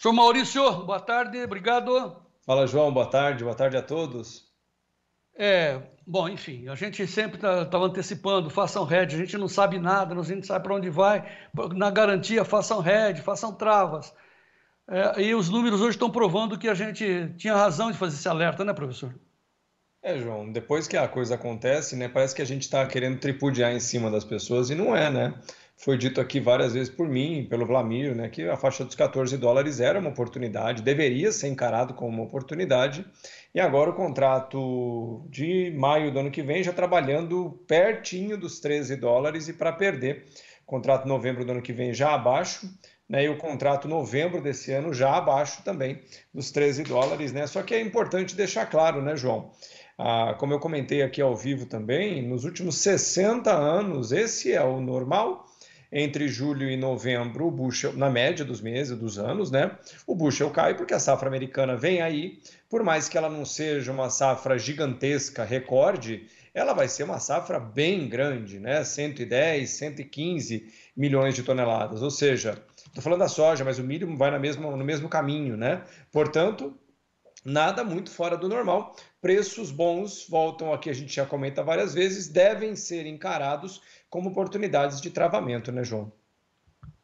Senhor Maurício, boa tarde, obrigado. Fala, João, boa tarde, boa tarde a todos. É, bom, enfim, a gente sempre estava tá, antecipando, façam red, a gente não sabe nada, a gente não sabe para onde vai. Na garantia, façam red, façam travas. É, e os números hoje estão provando que a gente tinha razão de fazer esse alerta, né, professor? É, João, depois que a coisa acontece, né, parece que a gente está querendo tripudiar em cima das pessoas e não é, né? foi dito aqui várias vezes por mim, pelo Vlamir, né, que a faixa dos 14 dólares era uma oportunidade, deveria ser encarado como uma oportunidade, e agora o contrato de maio do ano que vem já trabalhando pertinho dos 13 dólares e para perder. O contrato novembro do ano que vem já abaixo, né, e o contrato novembro desse ano já abaixo também dos 13 dólares. Né? Só que é importante deixar claro, né, João? Ah, como eu comentei aqui ao vivo também, nos últimos 60 anos, esse é o normal entre julho e novembro, o bushel, na média dos meses, dos anos, né? O bushel cai porque a safra americana vem aí, por mais que ela não seja uma safra gigantesca, recorde, ela vai ser uma safra bem grande, né? 110, 115 milhões de toneladas. Ou seja, estou falando da soja, mas o milho vai na mesma, no mesmo caminho, né? Portanto, Nada muito fora do normal. Preços bons voltam aqui, a gente já comenta várias vezes, devem ser encarados como oportunidades de travamento, né, João?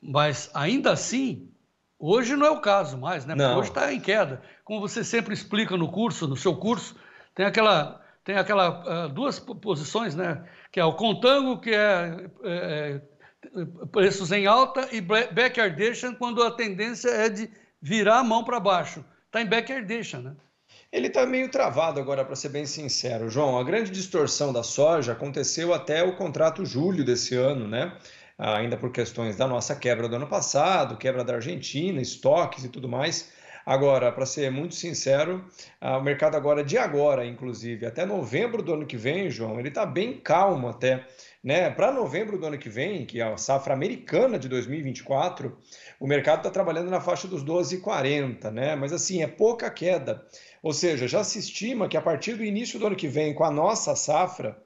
Mas ainda assim, hoje não é o caso mais, né? não. hoje está em queda. Como você sempre explica no curso, no seu curso, tem aquela tem aquela uh, duas posições, né? Que é o contango, que é, é, é preços em alta, e backwardation quando a tendência é de virar a mão para baixo. Tá em Becker, deixa, né? Ele está meio travado agora, para ser bem sincero, João. A grande distorção da soja aconteceu até o contrato julho desse ano, né? Ainda por questões da nossa quebra do ano passado, quebra da Argentina, estoques e tudo mais. Agora, para ser muito sincero, ah, o mercado agora de agora, inclusive, até novembro do ano que vem, João, ele está bem calmo até. Né? Para novembro do ano que vem, que é a safra americana de 2024, o mercado está trabalhando na faixa dos 12,40, né? mas assim, é pouca queda. Ou seja, já se estima que a partir do início do ano que vem, com a nossa safra,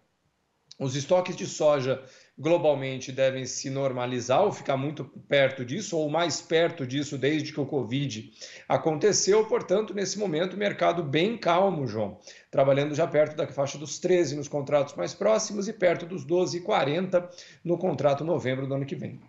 os estoques de soja globalmente devem se normalizar ou ficar muito perto disso, ou mais perto disso desde que o Covid aconteceu. Portanto, nesse momento, mercado bem calmo, João, trabalhando já perto da faixa dos 13 nos contratos mais próximos e perto dos 12,40 no contrato novembro do ano que vem.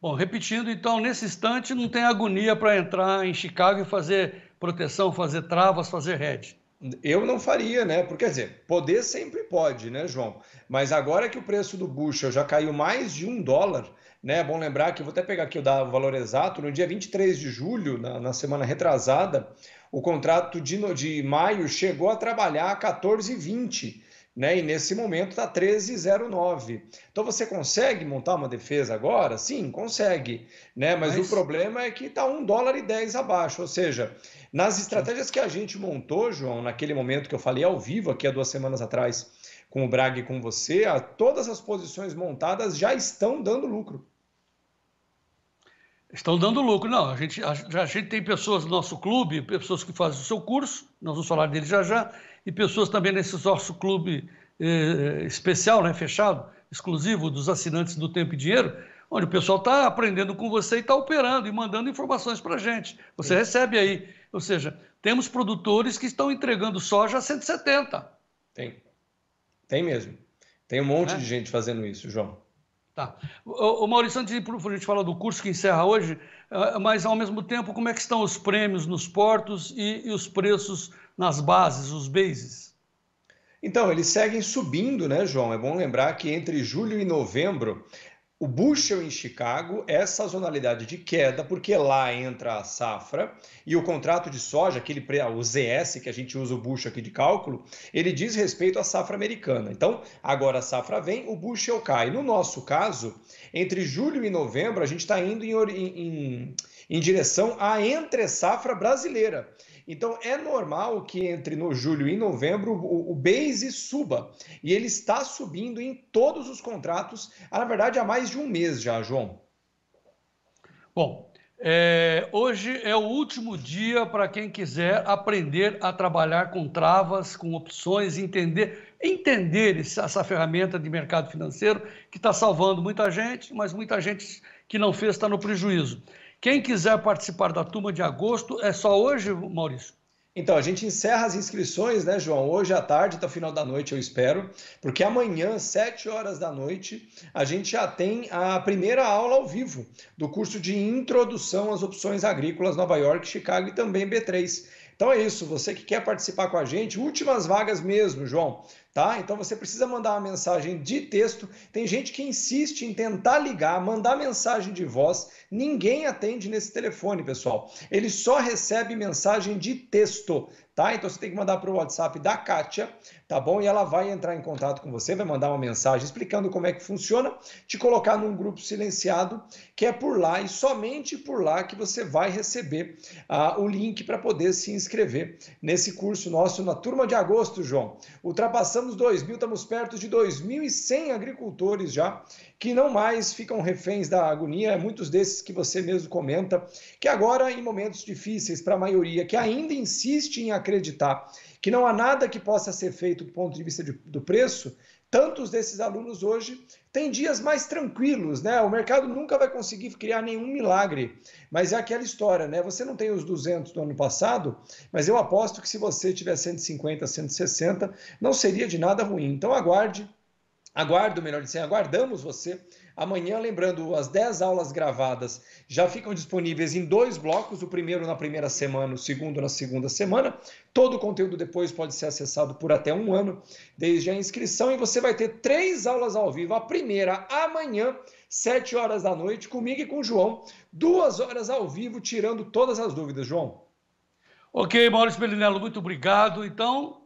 Bom, repetindo, então, nesse instante não tem agonia para entrar em Chicago e fazer proteção, fazer travas, fazer hedge. Eu não faria, né? Porque, quer dizer, poder sempre pode, né, João? Mas agora que o preço do bushel já caiu mais de um dólar, né? É bom lembrar que, vou até pegar aqui o valor exato, no dia 23 de julho, na, na semana retrasada, o contrato de, de maio chegou a trabalhar a 14,20 né? E nesse momento está 13,09. Então você consegue montar uma defesa agora? Sim, consegue, né? Mas, Mas... o problema é que está um dólar e 10 abaixo, ou seja, nas estratégias que a gente montou, João, naquele momento que eu falei ao vivo aqui há duas semanas atrás com o Braga e com você, todas as posições montadas já estão dando lucro estão dando lucro. Não, a gente, a, a, gente tem pessoas no nosso clube, pessoas que fazem o seu curso, nós vamos falar dele já já, e pessoas também nesse nosso clube eh, eh especial, né, fechado, exclusivo dos assinantes do Tempo e Dinheiro, onde o pessoal está aprendendo com você e está operando e mandando informações para a gente. Você recebe aí. Ou seja, temos produtores que estão entregando soja a 170. Tem. Tem mesmo. Tem um monte é? de gente fazendo isso, João. Tá. O, Maurício, antes de a gente falar do curso que encerra hoje, ah, mas ao mesmo tempo, como é que estão os prêmios nos portos e, e os preços nas bases, os bases? Então, eles seguem subindo, né, João? É bom lembrar que entre julho e novembro o Bushel em Chicago é sazonalidade de queda, porque lá entra a safra e o contrato de soja, aquele o ZS que a gente usa o Bushel aqui de cálculo, ele diz respeito à safra americana. Então, agora a safra vem, o Bushel cai. No nosso caso, entre julho e novembro, a gente está indo em, em, em direção à entre-safra brasileira. Então é normal que entre no julho e novembro o, o base suba. E ele está subindo em todos os contratos, na verdade, há mais de um mês já, João. Bom, é, hoje é o último dia para quem quiser aprender a trabalhar com travas, com opções, entender, entender essa ferramenta de mercado financeiro que está salvando muita gente, mas muita gente que não fez está no prejuízo. Quem quiser participar da turma de agosto, é só hoje, Maurício? Então, a gente encerra as inscrições, né, João? Hoje à tarde, até o final da noite, eu espero, porque amanhã, 7 horas da noite, a gente já tem a primeira aula ao vivo do curso de Introdução às Opções Agrícolas Nova York, Chicago e também B3. Então é isso, você que quer participar com a gente, últimas vagas mesmo, João tá? Então você precisa mandar uma mensagem de texto. Tem gente que insiste em tentar ligar, mandar mensagem de voz. Ninguém atende nesse telefone, pessoal. Ele só recebe mensagem de texto, tá? Então você tem que mandar para o WhatsApp da Kátia, tá bom? E ela vai entrar em contato com você, vai mandar uma mensagem explicando como é que funciona, te colocar num grupo silenciado, que é por lá e somente por lá que você vai receber ah, o link para poder se inscrever nesse curso nosso na turma de agosto, João. Ultrapassando estamos 2.000, estamos perto de 2.100 agricultores já, que não mais ficam reféns da agonia, é muitos desses que você mesmo comenta, que agora, em momentos difíceis para a maioria, que ainda insiste em acreditar que não há nada que possa ser feito do ponto de vista de, do preço, tantos desses alunos hoje têm dias mais tranquilos, né? O mercado nunca vai conseguir criar nenhum milagre, mas é aquela história, né? Você não tem os 200 do ano passado, mas eu aposto que se você tiver 150, 160, não seria de nada ruim. Então aguarde, aguardo, melhor dizendo, aguardamos você Amanhã, lembrando, as 10 aulas gravadas já ficam disponíveis em dois blocos: o primeiro na primeira semana, o segundo na segunda semana. Todo o conteúdo depois pode ser acessado por até um ano, desde a inscrição. E você vai ter três aulas ao vivo: a primeira amanhã, 7 horas da noite, comigo e com o João. Duas horas ao vivo, tirando todas as dúvidas, João. Ok, Maurício Belinello, muito obrigado. Então,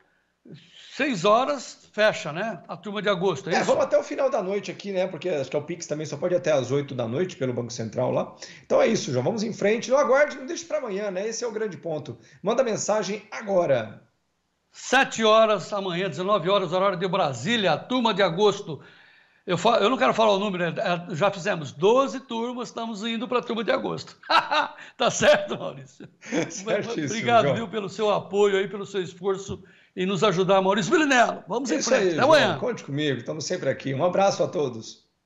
seis horas, fecha, né? A turma de agosto. É, é vamos até o final da noite aqui, né? Porque acho que é o Pix também só pode até às 8 da noite pelo Banco Central lá. Então é isso, já vamos em frente. Não aguarde, não deixe para amanhã, né? Esse é o grande ponto. Manda mensagem agora. 7 horas amanhã, 19 horas, horário de Brasília, a turma de agosto. Eu, falo, eu não quero falar o número, é, é, já fizemos 12 turmas, estamos indo para a turma de agosto. tá certo, Maurício? Certíssimo, Obrigado, João. viu, pelo seu apoio aí, pelo seu esforço e nos ajudar, Maurício Vilinello. Vamos é em frente. Aí, Até João. amanhã. Conte comigo, estamos sempre aqui. Um abraço a todos.